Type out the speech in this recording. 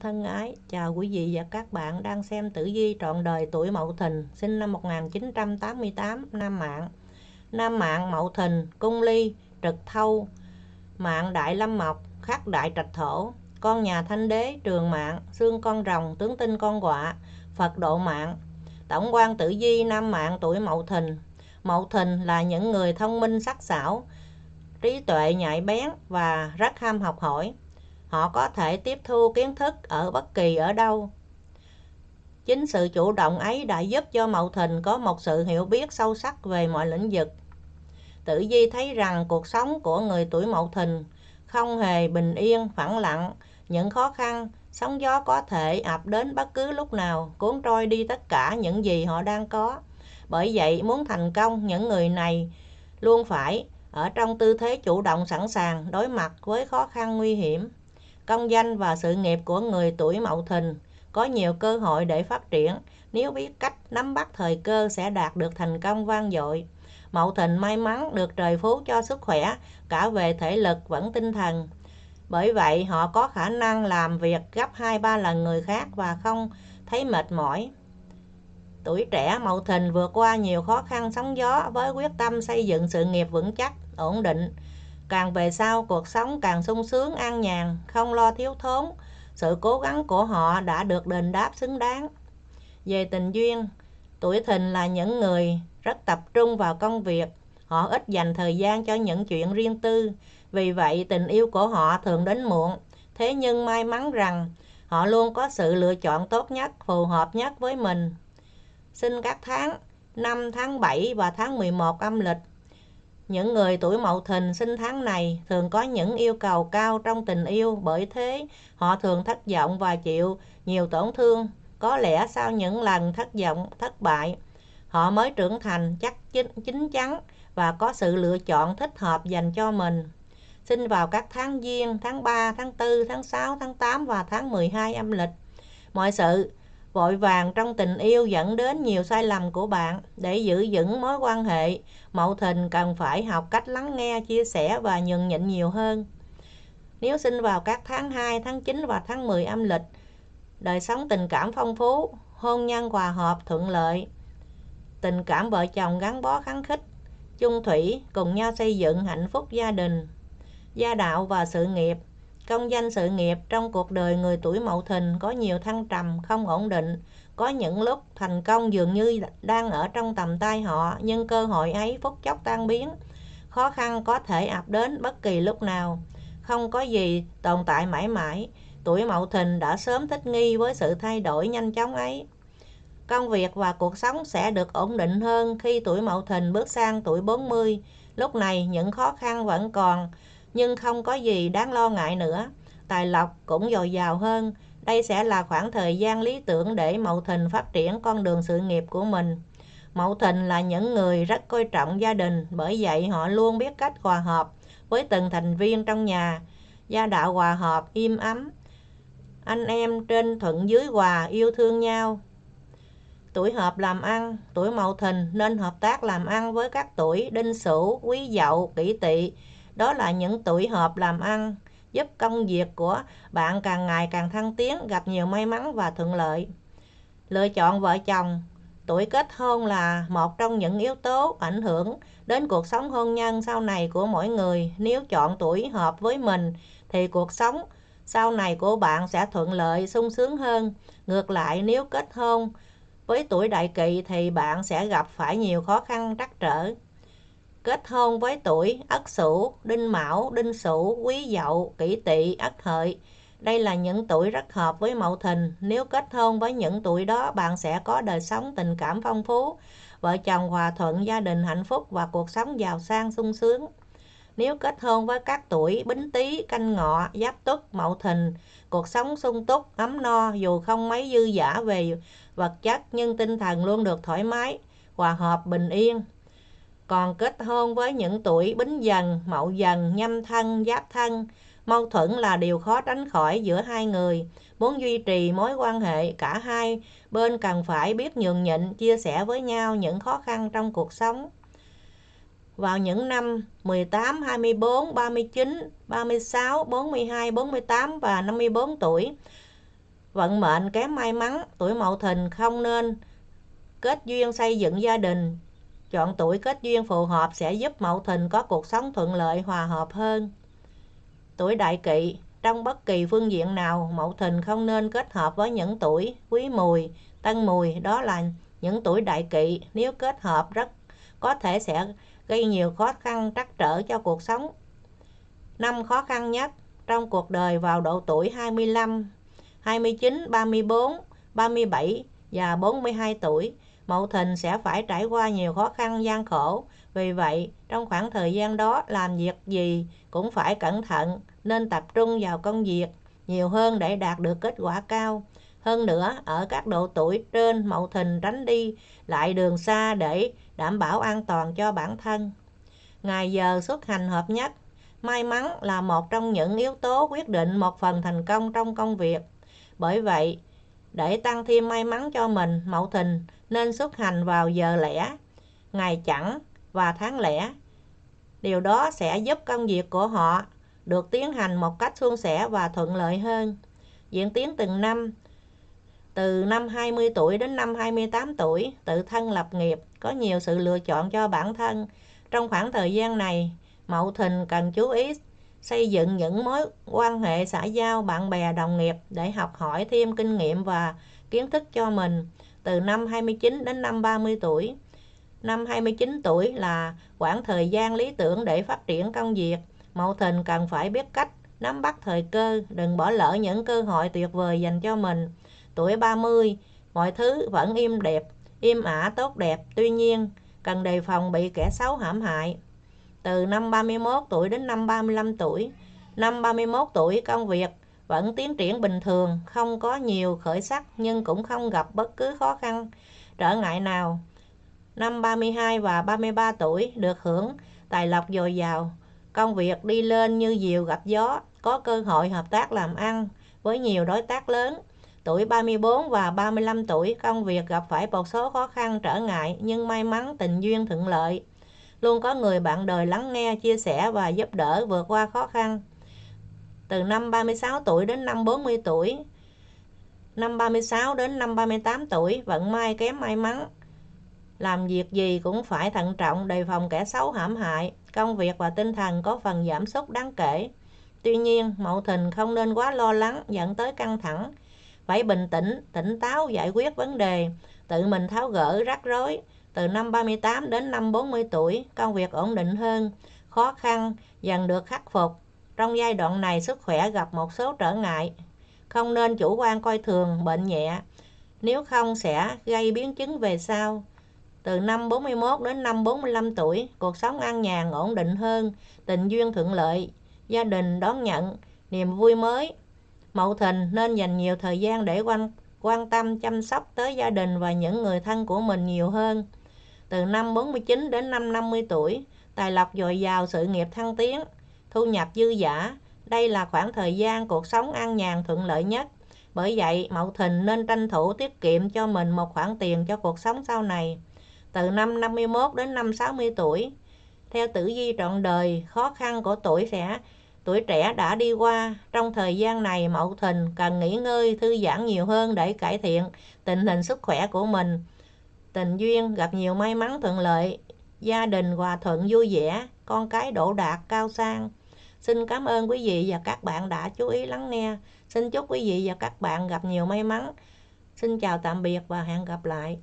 thân ái, chào quý vị và các bạn đang xem Tử vi trọn đời tuổi Mậu Thìn, sinh năm 1988, Nam Mạng. Nam Mạng Mậu Thìn, Cung Ly, Trực Thâu, Mạng Đại Lâm Mộc, Khắc Đại Trạch Thổ, con nhà Thanh Đế, Trường Mạng, Xương Con Rồng, Tướng Tinh Con Quạ, Phật Độ Mạng. Tổng quan Tử vi Nam Mạng tuổi Mậu Thìn. Mậu Thìn là những người thông minh sắc sảo, trí tuệ nhạy bén và rất ham học hỏi họ có thể tiếp thu kiến thức ở bất kỳ ở đâu. Chính sự chủ động ấy đã giúp cho Mậu Thìn có một sự hiểu biết sâu sắc về mọi lĩnh vực. Tử Di thấy rằng cuộc sống của người tuổi Mậu Thìn không hề bình yên, phẳng lặng, những khó khăn, sóng gió có thể ập đến bất cứ lúc nào, cuốn trôi đi tất cả những gì họ đang có. Bởi vậy, muốn thành công, những người này luôn phải ở trong tư thế chủ động sẵn sàng đối mặt với khó khăn nguy hiểm. Công danh và sự nghiệp của người tuổi Mậu Thìn có nhiều cơ hội để phát triển, nếu biết cách nắm bắt thời cơ sẽ đạt được thành công vang dội. Mậu Thìn may mắn được trời phú cho sức khỏe, cả về thể lực vẫn tinh thần. Bởi vậy, họ có khả năng làm việc gấp hai ba lần người khác và không thấy mệt mỏi. Tuổi trẻ Mậu Thìn vượt qua nhiều khó khăn sóng gió với quyết tâm xây dựng sự nghiệp vững chắc, ổn định, Càng về sau, cuộc sống càng sung sướng, an nhàn, không lo thiếu thốn. Sự cố gắng của họ đã được đền đáp xứng đáng. Về tình duyên, tuổi thìn là những người rất tập trung vào công việc. Họ ít dành thời gian cho những chuyện riêng tư. Vì vậy, tình yêu của họ thường đến muộn. Thế nhưng may mắn rằng, họ luôn có sự lựa chọn tốt nhất, phù hợp nhất với mình. Sinh các tháng 5 tháng 7 và tháng 11 âm lịch những người tuổi mậu thìn sinh tháng này thường có những yêu cầu cao trong tình yêu, bởi thế họ thường thất vọng và chịu nhiều tổn thương. Có lẽ sau những lần thất vọng, thất bại, họ mới trưởng thành chắc chính, chính chắn và có sự lựa chọn thích hợp dành cho mình. Sinh vào các tháng Giêng, tháng 3, tháng 4, tháng 6, tháng 8 và tháng 12 âm lịch. Mọi sự vội vàng trong tình yêu dẫn đến nhiều sai lầm của bạn để giữ vững mối quan hệ mậu thìn cần phải học cách lắng nghe chia sẻ và nhường nhịn nhiều hơn nếu sinh vào các tháng 2, tháng 9 và tháng 10 âm lịch đời sống tình cảm phong phú hôn nhân hòa hợp thuận lợi tình cảm vợ chồng gắn bó kháng khích chung thủy cùng nhau xây dựng hạnh phúc gia đình gia đạo và sự nghiệp công danh sự nghiệp, trong cuộc đời người tuổi mậu thìn có nhiều thăng trầm, không ổn định. Có những lúc thành công dường như đang ở trong tầm tay họ, nhưng cơ hội ấy phút chốc tan biến. Khó khăn có thể ập đến bất kỳ lúc nào. Không có gì tồn tại mãi mãi. Tuổi mậu thìn đã sớm thích nghi với sự thay đổi nhanh chóng ấy. Công việc và cuộc sống sẽ được ổn định hơn khi tuổi mậu thìn bước sang tuổi 40. Lúc này những khó khăn vẫn còn, nhưng không có gì đáng lo ngại nữa. Tài lộc cũng dồi dào hơn. Đây sẽ là khoảng thời gian lý tưởng để Mậu Thìn phát triển con đường sự nghiệp của mình. Mậu Thìn là những người rất coi trọng gia đình, bởi vậy họ luôn biết cách hòa hợp với từng thành viên trong nhà. Gia đạo hòa hợp, im ấm. Anh em trên thuận dưới hòa, yêu thương nhau, tuổi hợp làm ăn, tuổi mậu thìn nên hợp tác làm ăn với các tuổi đinh sửu, quý dậu, kỷ tỵ đó là những tuổi hợp làm ăn, giúp công việc của bạn càng ngày càng thăng tiến, gặp nhiều may mắn và thuận lợi. Lựa chọn vợ chồng Tuổi kết hôn là một trong những yếu tố ảnh hưởng đến cuộc sống hôn nhân sau này của mỗi người. Nếu chọn tuổi hợp với mình thì cuộc sống sau này của bạn sẽ thuận lợi, sung sướng hơn. Ngược lại nếu kết hôn với tuổi đại kỵ thì bạn sẽ gặp phải nhiều khó khăn trắc trở kết hôn với tuổi Ất Sửu, Đinh Mão, Đinh Sửu, Quý Dậu, Kỷ Tỵ, Ất Hợi. Đây là những tuổi rất hợp với Mậu Thìn. Nếu kết hôn với những tuổi đó, bạn sẽ có đời sống tình cảm phong phú, vợ chồng hòa thuận, gia đình hạnh phúc và cuộc sống giàu sang sung sướng. Nếu kết hôn với các tuổi Bính Tý, Canh Ngọ, Giáp Tuất, Mậu Thìn, cuộc sống sung túc, ấm no dù không mấy dư giả về vật chất nhưng tinh thần luôn được thoải mái, hòa hợp, bình yên, còn kết hôn với những tuổi bính dần, mậu dần, nhâm thân, giáp thân. Mâu thuẫn là điều khó tránh khỏi giữa hai người. Muốn duy trì mối quan hệ, cả hai bên cần phải biết nhường nhịn, chia sẻ với nhau những khó khăn trong cuộc sống. Vào những năm 18, 24, 39, 36, 42, 48 và 54 tuổi, vận mệnh kém may mắn, tuổi mậu thìn không nên kết duyên xây dựng gia đình Chọn tuổi kết duyên phù hợp sẽ giúp Mậu Thìn có cuộc sống thuận lợi hòa hợp hơn. Tuổi đại kỵ, trong bất kỳ phương diện nào, Mậu Thìn không nên kết hợp với những tuổi Quý Mùi, Tân Mùi, đó là những tuổi đại kỵ, nếu kết hợp rất có thể sẽ gây nhiều khó khăn trắc trở cho cuộc sống. Năm khó khăn nhất trong cuộc đời vào độ tuổi 25, 29, 34, 37 và 42 tuổi mậu thìn sẽ phải trải qua nhiều khó khăn gian khổ vì vậy trong khoảng thời gian đó làm việc gì cũng phải cẩn thận nên tập trung vào công việc nhiều hơn để đạt được kết quả cao hơn nữa ở các độ tuổi trên mậu thìn tránh đi lại đường xa để đảm bảo an toàn cho bản thân ngày giờ xuất hành hợp nhất may mắn là một trong những yếu tố quyết định một phần thành công trong công việc bởi vậy để tăng thêm may mắn cho mình, Mậu Thìn nên xuất hành vào giờ lẻ, ngày chẵn và tháng lẻ. Điều đó sẽ giúp công việc của họ được tiến hành một cách suôn sẻ và thuận lợi hơn. Diễn tiến từng năm, từ năm 20 tuổi đến năm 28 tuổi, tự thân lập nghiệp, có nhiều sự lựa chọn cho bản thân. Trong khoảng thời gian này, Mậu Thìn cần chú ý xây dựng những mối quan hệ xã giao bạn bè đồng nghiệp để học hỏi thêm kinh nghiệm và kiến thức cho mình từ năm 29 đến năm 30 tuổi. Năm 29 tuổi là khoảng thời gian lý tưởng để phát triển công việc. Mậu thìn cần phải biết cách nắm bắt thời cơ, đừng bỏ lỡ những cơ hội tuyệt vời dành cho mình. Tuổi 30, mọi thứ vẫn im đẹp, im ả tốt đẹp, tuy nhiên cần đề phòng bị kẻ xấu hãm hại từ năm 31 tuổi đến năm 35 tuổi. Năm 31 tuổi công việc vẫn tiến triển bình thường, không có nhiều khởi sắc nhưng cũng không gặp bất cứ khó khăn, trở ngại nào. Năm 32 và 33 tuổi được hưởng tài lộc dồi dào, công việc đi lên như diều gặp gió, có cơ hội hợp tác làm ăn với nhiều đối tác lớn. Tuổi 34 và 35 tuổi, công việc gặp phải một số khó khăn trở ngại nhưng may mắn tình duyên thuận lợi luôn có người bạn đời lắng nghe, chia sẻ và giúp đỡ vượt qua khó khăn. Từ năm 36 tuổi đến năm 40 tuổi, năm 36 đến năm 38 tuổi, vận may kém may mắn. Làm việc gì cũng phải thận trọng, đề phòng kẻ xấu hãm hại, công việc và tinh thần có phần giảm sút đáng kể. Tuy nhiên, mậu thìn không nên quá lo lắng dẫn tới căng thẳng. Phải bình tĩnh, tỉnh táo giải quyết vấn đề, tự mình tháo gỡ rắc rối, từ năm 38 đến năm 40 tuổi, công việc ổn định hơn, khó khăn dần được khắc phục. Trong giai đoạn này sức khỏe gặp một số trở ngại. Không nên chủ quan coi thường bệnh nhẹ, nếu không sẽ gây biến chứng về sau. Từ năm 41 đến năm 45 tuổi, cuộc sống an nhàn ổn định hơn, tình duyên thuận lợi, gia đình đón nhận niềm vui mới. Mậu thìn nên dành nhiều thời gian để quan quan tâm chăm sóc tới gia đình và những người thân của mình nhiều hơn từ năm 49 đến năm 50 tuổi, tài lộc dồi dào sự nghiệp thăng tiến, thu nhập dư giả. Đây là khoảng thời gian cuộc sống an nhàn thuận lợi nhất. Bởi vậy, Mậu Thìn nên tranh thủ tiết kiệm cho mình một khoản tiền cho cuộc sống sau này. Từ năm 51 đến năm 60 tuổi, theo tử vi trọn đời, khó khăn của tuổi sẽ tuổi trẻ đã đi qua. Trong thời gian này, Mậu Thìn cần nghỉ ngơi, thư giãn nhiều hơn để cải thiện tình hình sức khỏe của mình tình duyên gặp nhiều may mắn thuận lợi, gia đình hòa thuận vui vẻ, con cái đỗ đạt cao sang. Xin cảm ơn quý vị và các bạn đã chú ý lắng nghe. Xin chúc quý vị và các bạn gặp nhiều may mắn. Xin chào tạm biệt và hẹn gặp lại.